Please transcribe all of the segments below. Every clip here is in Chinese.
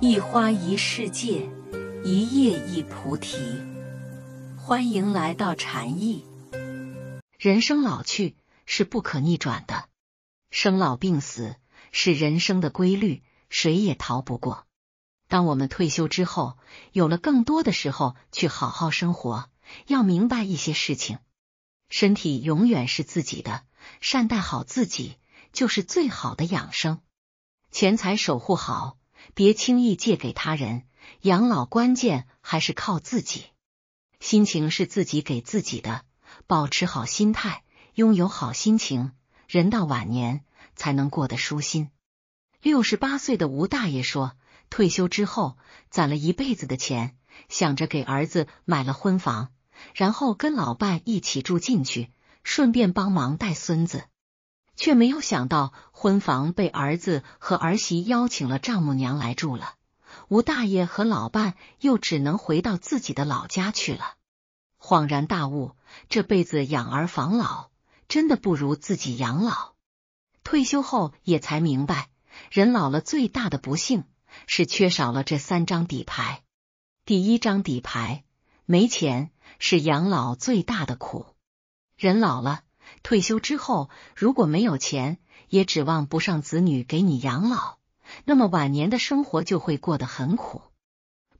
一花一世界，一叶一菩提。欢迎来到禅意。人生老去是不可逆转的，生老病死是人生的规律，谁也逃不过。当我们退休之后，有了更多的时候去好好生活，要明白一些事情。身体永远是自己的，善待好自己就是最好的养生。钱财守护好。别轻易借给他人，养老关键还是靠自己。心情是自己给自己的，保持好心态，拥有好心情，人到晚年才能过得舒心。六十八岁的吴大爷说，退休之后攒了一辈子的钱，想着给儿子买了婚房，然后跟老伴一起住进去，顺便帮忙带孙子。却没有想到，婚房被儿子和儿媳邀请了丈母娘来住了。吴大爷和老伴又只能回到自己的老家去了。恍然大悟，这辈子养儿防老，真的不如自己养老。退休后也才明白，人老了最大的不幸是缺少了这三张底牌。第一张底牌，没钱，是养老最大的苦。人老了。退休之后，如果没有钱，也指望不上子女给你养老，那么晚年的生活就会过得很苦。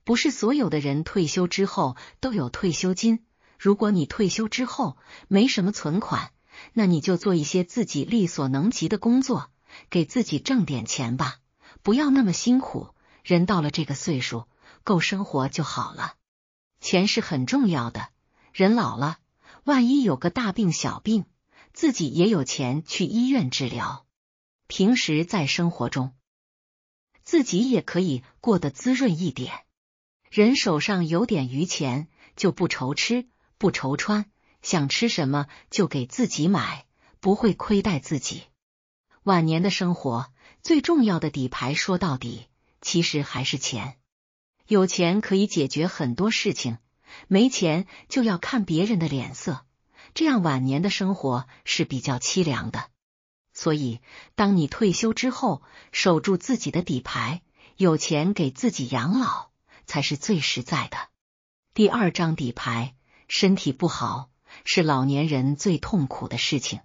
不是所有的人退休之后都有退休金。如果你退休之后没什么存款，那你就做一些自己力所能及的工作，给自己挣点钱吧。不要那么辛苦，人到了这个岁数，够生活就好了。钱是很重要的，人老了，万一有个大病小病。自己也有钱去医院治疗，平时在生活中自己也可以过得滋润一点。人手上有点余钱，就不愁吃不愁穿，想吃什么就给自己买，不会亏待自己。晚年的生活最重要的底牌，说到底其实还是钱。有钱可以解决很多事情，没钱就要看别人的脸色。这样晚年的生活是比较凄凉的，所以当你退休之后，守住自己的底牌，有钱给自己养老，才是最实在的。第二张底牌，身体不好是老年人最痛苦的事情。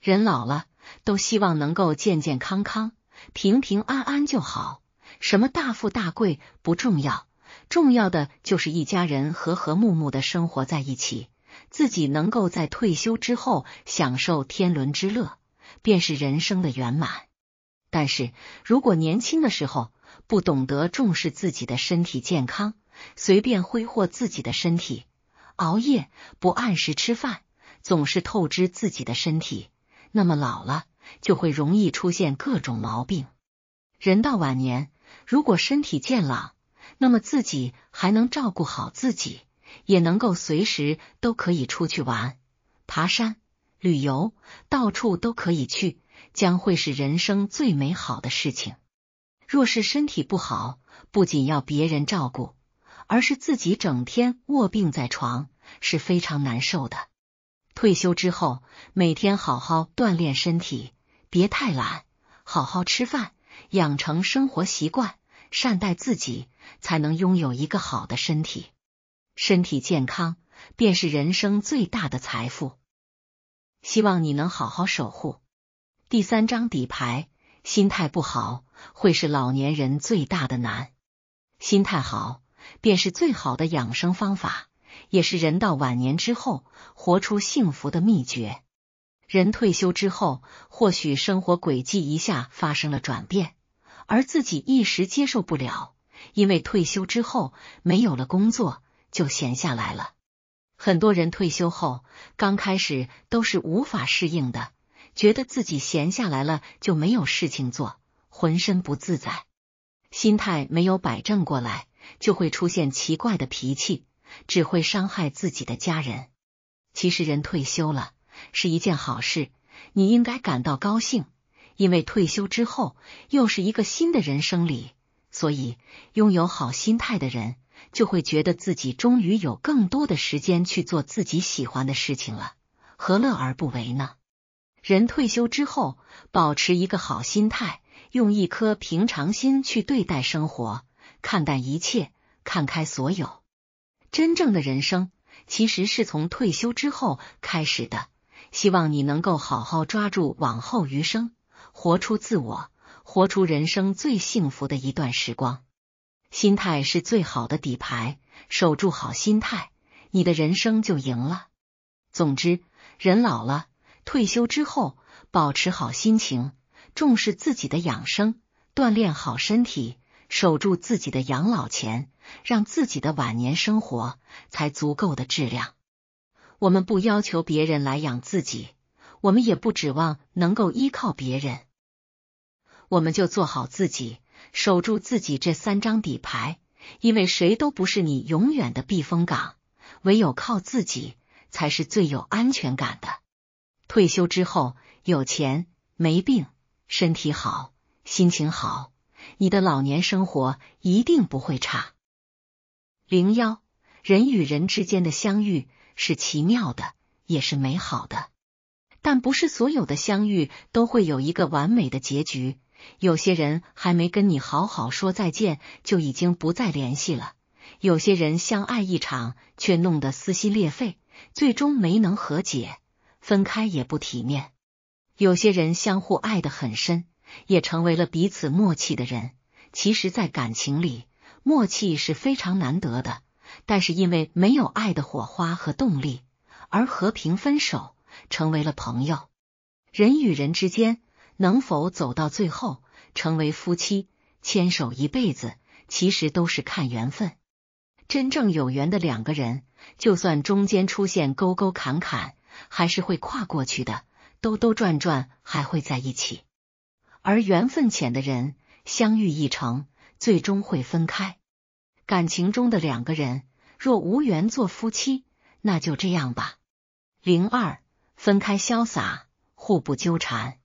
人老了，都希望能够健健康康、平平安安就好，什么大富大贵不重要，重要的就是一家人和和睦睦的生活在一起。自己能够在退休之后享受天伦之乐，便是人生的圆满。但是如果年轻的时候不懂得重视自己的身体健康，随便挥霍自己的身体，熬夜不按时吃饭，总是透支自己的身体，那么老了就会容易出现各种毛病。人到晚年，如果身体健朗，那么自己还能照顾好自己。也能够随时都可以出去玩、爬山、旅游，到处都可以去，将会是人生最美好的事情。若是身体不好，不仅要别人照顾，而是自己整天卧病在床，是非常难受的。退休之后，每天好好锻炼身体，别太懒，好好吃饭，养成生活习惯，善待自己，才能拥有一个好的身体。身体健康便是人生最大的财富，希望你能好好守护。第三张底牌，心态不好会是老年人最大的难，心态好便是最好的养生方法，也是人到晚年之后活出幸福的秘诀。人退休之后，或许生活轨迹一下发生了转变，而自己一时接受不了，因为退休之后没有了工作。就闲下来了。很多人退休后刚开始都是无法适应的，觉得自己闲下来了就没有事情做，浑身不自在，心态没有摆正过来，就会出现奇怪的脾气，只会伤害自己的家人。其实人退休了是一件好事，你应该感到高兴，因为退休之后又是一个新的人生里，所以拥有好心态的人。就会觉得自己终于有更多的时间去做自己喜欢的事情了，何乐而不为呢？人退休之后，保持一个好心态，用一颗平常心去对待生活，看淡一切，看开所有。真正的人生其实是从退休之后开始的。希望你能够好好抓住往后余生，活出自我，活出人生最幸福的一段时光。心态是最好的底牌，守住好心态，你的人生就赢了。总之，人老了，退休之后，保持好心情，重视自己的养生，锻炼好身体，守住自己的养老钱，让自己的晚年生活才足够的质量。我们不要求别人来养自己，我们也不指望能够依靠别人，我们就做好自己。守住自己这三张底牌，因为谁都不是你永远的避风港，唯有靠自己才是最有安全感的。退休之后有钱、没病、身体好、心情好，你的老年生活一定不会差。零幺，人与人之间的相遇是奇妙的，也是美好的，但不是所有的相遇都会有一个完美的结局。有些人还没跟你好好说再见，就已经不再联系了；有些人相爱一场，却弄得撕心裂肺，最终没能和解，分开也不体面。有些人相互爱得很深，也成为了彼此默契的人。其实，在感情里，默契是非常难得的，但是因为没有爱的火花和动力，而和平分手，成为了朋友。人与人之间。能否走到最后成为夫妻，牵手一辈子，其实都是看缘分。真正有缘的两个人，就算中间出现沟沟坎坎，还是会跨过去的，兜兜转转还会在一起。而缘分浅的人，相遇一程，最终会分开。感情中的两个人若无缘做夫妻，那就这样吧，零二分开潇洒，互不纠缠。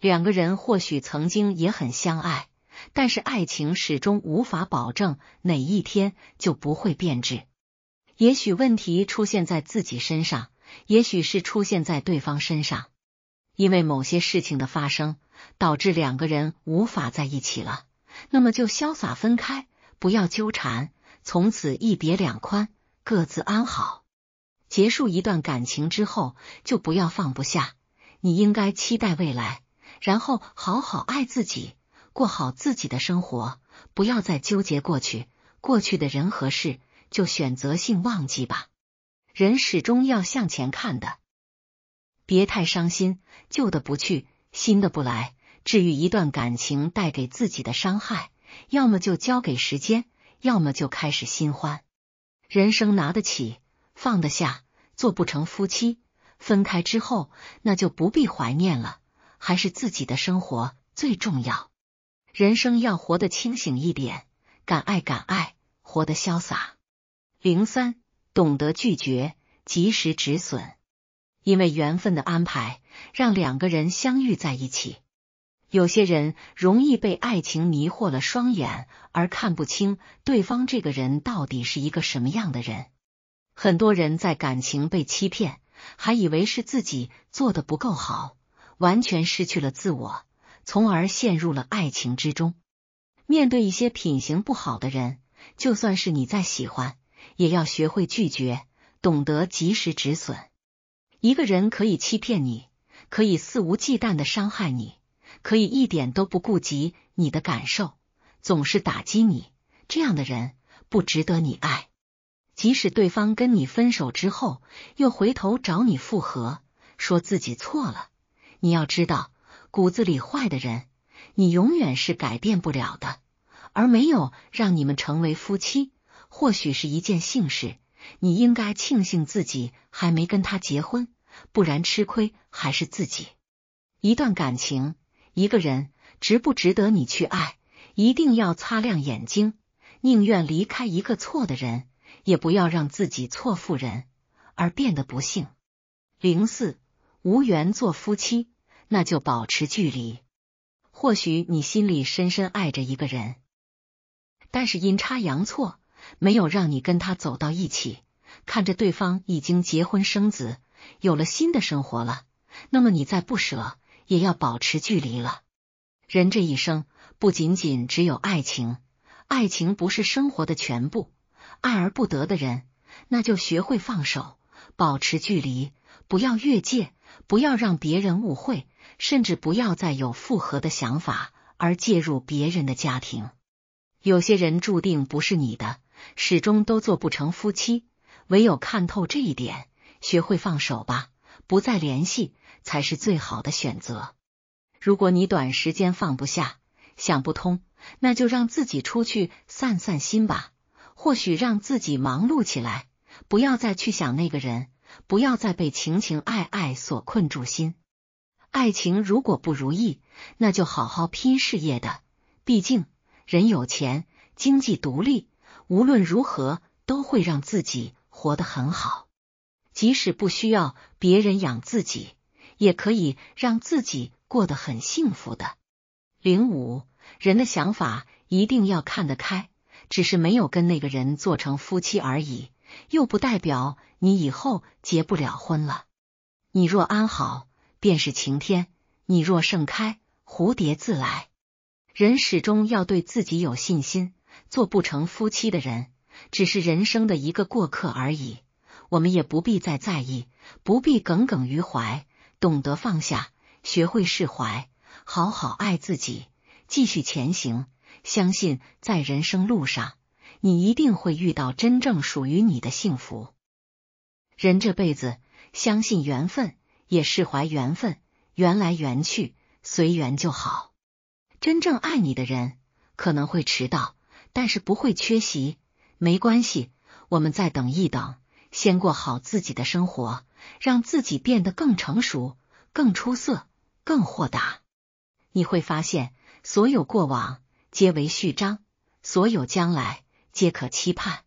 两个人或许曾经也很相爱，但是爱情始终无法保证哪一天就不会变质。也许问题出现在自己身上，也许是出现在对方身上，因为某些事情的发生，导致两个人无法在一起了。那么就潇洒分开，不要纠缠，从此一别两宽，各自安好。结束一段感情之后，就不要放不下，你应该期待未来。然后好好爱自己，过好自己的生活，不要再纠结过去，过去的人和事就选择性忘记吧。人始终要向前看的，别太伤心。旧的不去，新的不来。至于一段感情带给自己的伤害，要么就交给时间，要么就开始新欢。人生拿得起，放得下。做不成夫妻，分开之后那就不必怀念了。还是自己的生活最重要。人生要活得清醒一点，敢爱敢爱，活得潇洒。零三懂得拒绝，及时止损。因为缘分的安排，让两个人相遇在一起。有些人容易被爱情迷惑了双眼，而看不清对方这个人到底是一个什么样的人。很多人在感情被欺骗，还以为是自己做的不够好。完全失去了自我，从而陷入了爱情之中。面对一些品行不好的人，就算是你再喜欢，也要学会拒绝，懂得及时止损。一个人可以欺骗你，可以肆无忌惮的伤害你，可以一点都不顾及你的感受，总是打击你，这样的人不值得你爱。即使对方跟你分手之后，又回头找你复合，说自己错了。你要知道，骨子里坏的人，你永远是改变不了的。而没有让你们成为夫妻，或许是一件幸事。你应该庆幸自己还没跟他结婚，不然吃亏还是自己。一段感情，一个人值不值得你去爱，一定要擦亮眼睛。宁愿离开一个错的人，也不要让自己错付人而变得不幸。零四。无缘做夫妻，那就保持距离。或许你心里深深爱着一个人，但是阴差阳错，没有让你跟他走到一起。看着对方已经结婚生子，有了新的生活了，那么你再不舍，也要保持距离了。人这一生不仅仅只有爱情，爱情不是生活的全部。爱而不得的人，那就学会放手，保持距离，不要越界。不要让别人误会，甚至不要再有复合的想法而介入别人的家庭。有些人注定不是你的，始终都做不成夫妻。唯有看透这一点，学会放手吧，不再联系才是最好的选择。如果你短时间放不下，想不通，那就让自己出去散散心吧，或许让自己忙碌起来，不要再去想那个人。不要再被情情爱爱所困住心，爱情如果不如意，那就好好拼事业的。毕竟人有钱，经济独立，无论如何都会让自己活得很好。即使不需要别人养自己，也可以让自己过得很幸福的。零五，人的想法一定要看得开，只是没有跟那个人做成夫妻而已。又不代表你以后结不了婚了。你若安好，便是晴天；你若盛开，蝴蝶自来。人始终要对自己有信心。做不成夫妻的人，只是人生的一个过客而已。我们也不必再在意，不必耿耿于怀，懂得放下，学会释怀，好好爱自己，继续前行。相信在人生路上。你一定会遇到真正属于你的幸福。人这辈子，相信缘分，也释怀缘分，缘来缘去，随缘就好。真正爱你的人可能会迟到，但是不会缺席。没关系，我们再等一等，先过好自己的生活，让自己变得更成熟、更出色、更豁达。你会发现，所有过往皆为序章，所有将来。皆可期盼。